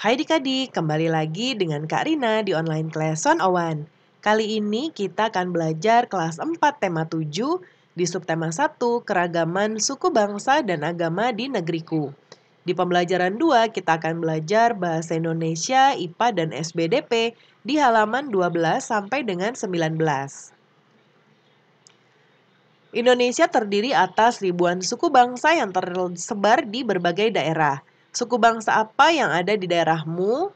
Hai adik-adik, kembali lagi dengan Kak Rina di online kelas Owan. Kali ini kita akan belajar kelas 4 tema 7 di subtema 1 keragaman suku bangsa dan agama di negeriku. Di pembelajaran 2 kita akan belajar bahasa Indonesia, IPA dan SBDP di halaman 12 sampai dengan 19. Indonesia terdiri atas ribuan suku bangsa yang tersebar di berbagai daerah. Suku bangsa apa yang ada di daerahmu?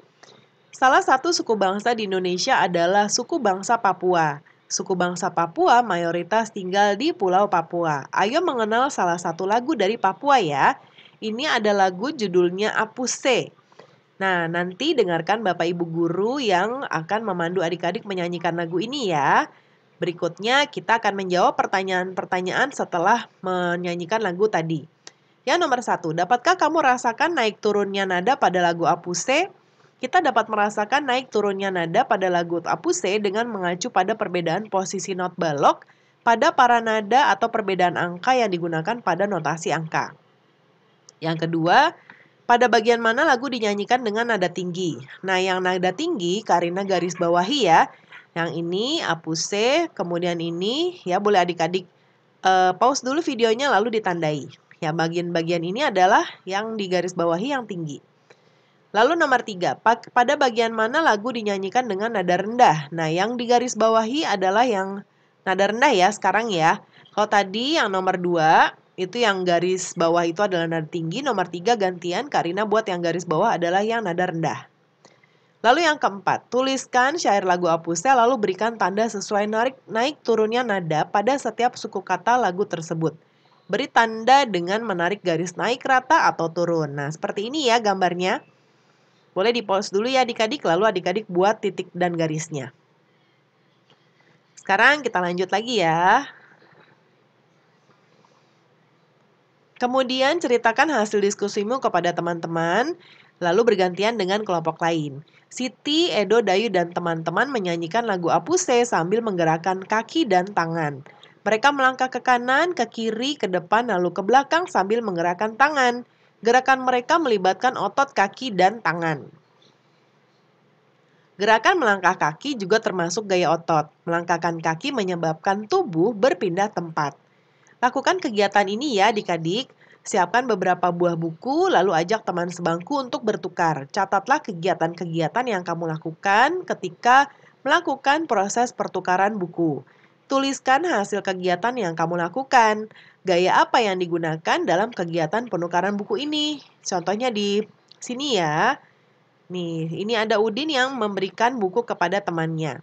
Salah satu suku bangsa di Indonesia adalah suku bangsa Papua. Suku bangsa Papua mayoritas tinggal di Pulau Papua. Ayo mengenal salah satu lagu dari Papua ya. Ini ada lagu judulnya Apuse. Nah, nanti dengarkan Bapak Ibu guru yang akan memandu adik-adik menyanyikan lagu ini ya. Berikutnya kita akan menjawab pertanyaan-pertanyaan setelah menyanyikan lagu tadi. Ya nomor satu, dapatkah kamu rasakan naik turunnya nada pada lagu Apuse? Kita dapat merasakan naik turunnya nada pada lagu Apuse dengan mengacu pada perbedaan posisi not balok pada para nada atau perbedaan angka yang digunakan pada notasi angka. Yang kedua, pada bagian mana lagu dinyanyikan dengan nada tinggi? Nah, yang nada tinggi karena garis bawah ya. Yang ini Apuse, kemudian ini ya boleh adik-adik uh, pause dulu videonya lalu ditandai. Ya bagian-bagian ini adalah yang di garis bawahi yang tinggi. Lalu nomor tiga, pada bagian mana lagu dinyanyikan dengan nada rendah? Nah, yang di garis bawahi adalah yang nada rendah ya sekarang ya. Kalau tadi yang nomor dua, itu yang garis bawah itu adalah nada tinggi. Nomor tiga gantian, Karina buat yang garis bawah adalah yang nada rendah. Lalu yang keempat, tuliskan syair lagu Apusel lalu berikan tanda sesuai naik, naik turunnya nada pada setiap suku kata lagu tersebut. Beri tanda dengan menarik garis naik rata atau turun. Nah, seperti ini ya gambarnya. Boleh di-pause dulu ya adik-adik, lalu adik-adik buat titik dan garisnya. Sekarang kita lanjut lagi ya. Kemudian ceritakan hasil diskusimu kepada teman-teman, lalu bergantian dengan kelompok lain. Siti, Edo, Dayu, dan teman-teman menyanyikan lagu Apuse sambil menggerakkan kaki dan tangan. Mereka melangkah ke kanan, ke kiri, ke depan, lalu ke belakang sambil menggerakkan tangan. Gerakan mereka melibatkan otot kaki dan tangan. Gerakan melangkah kaki juga termasuk gaya otot. Melangkahkan kaki menyebabkan tubuh berpindah tempat. Lakukan kegiatan ini ya dikadik. Siapkan beberapa buah buku, lalu ajak teman sebangku untuk bertukar. Catatlah kegiatan-kegiatan yang kamu lakukan ketika melakukan proses pertukaran buku. Tuliskan hasil kegiatan yang kamu lakukan, gaya apa yang digunakan dalam kegiatan penukaran buku ini. Contohnya di sini ya. Nih, ini ada Udin yang memberikan buku kepada temannya.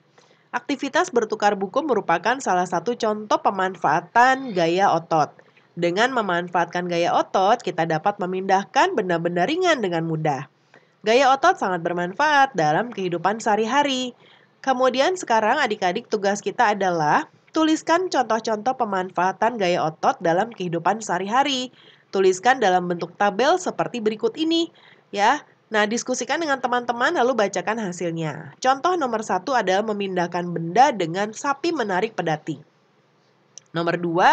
Aktivitas bertukar buku merupakan salah satu contoh pemanfaatan gaya otot. Dengan memanfaatkan gaya otot, kita dapat memindahkan benda-benda ringan dengan mudah. Gaya otot sangat bermanfaat dalam kehidupan sehari-hari. Kemudian sekarang adik-adik tugas kita adalah tuliskan contoh-contoh pemanfaatan gaya otot dalam kehidupan sehari-hari. Tuliskan dalam bentuk tabel seperti berikut ini, ya. Nah, diskusikan dengan teman-teman lalu bacakan hasilnya. Contoh nomor satu adalah memindahkan benda dengan sapi menarik pedati. Nomor dua,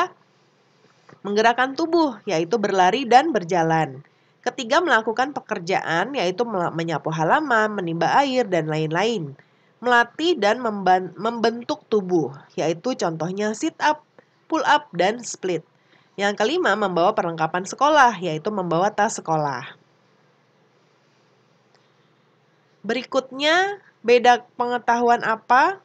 menggerakkan tubuh, yaitu berlari dan berjalan. Ketiga, melakukan pekerjaan, yaitu menyapu halaman, menimba air, dan lain-lain melatih dan membentuk tubuh, yaitu contohnya sit up, pull up, dan split. Yang kelima, membawa perlengkapan sekolah, yaitu membawa tas sekolah. Berikutnya, beda pengetahuan apa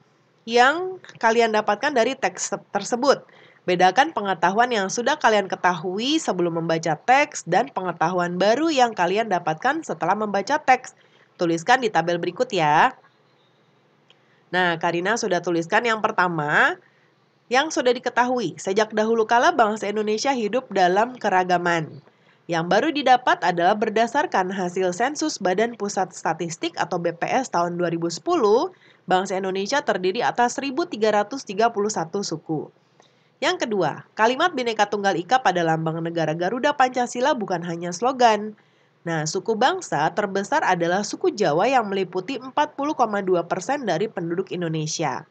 yang kalian dapatkan dari teks tersebut. Bedakan pengetahuan yang sudah kalian ketahui sebelum membaca teks dan pengetahuan baru yang kalian dapatkan setelah membaca teks. Tuliskan di tabel berikut ya. Nah, Karina sudah tuliskan yang pertama, yang sudah diketahui, sejak dahulu kala bangsa Indonesia hidup dalam keragaman. Yang baru didapat adalah berdasarkan hasil sensus Badan Pusat Statistik atau BPS tahun 2010, bangsa Indonesia terdiri atas 1.331 suku. Yang kedua, kalimat Bhinneka Tunggal Ika pada lambang negara Garuda Pancasila bukan hanya slogan, Nah, suku bangsa terbesar adalah suku Jawa yang meliputi 40,2 persen dari penduduk Indonesia.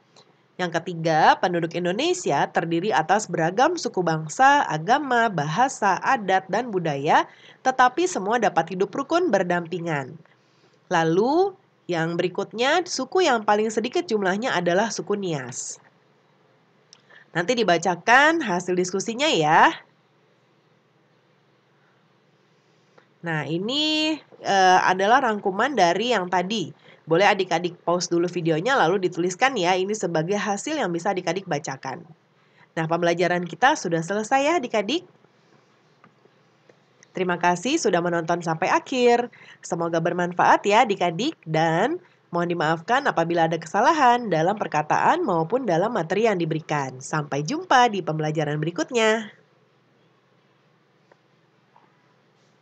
Yang ketiga, penduduk Indonesia terdiri atas beragam suku bangsa, agama, bahasa, adat, dan budaya, tetapi semua dapat hidup rukun berdampingan. Lalu, yang berikutnya, suku yang paling sedikit jumlahnya adalah suku Nias. Nanti dibacakan hasil diskusinya ya. Nah, ini uh, adalah rangkuman dari yang tadi. Boleh adik-adik pause dulu videonya lalu dituliskan ya ini sebagai hasil yang bisa adik-adik bacakan. Nah, pembelajaran kita sudah selesai ya adik-adik. Terima kasih sudah menonton sampai akhir. Semoga bermanfaat ya adik-adik dan mohon dimaafkan apabila ada kesalahan dalam perkataan maupun dalam materi yang diberikan. Sampai jumpa di pembelajaran berikutnya.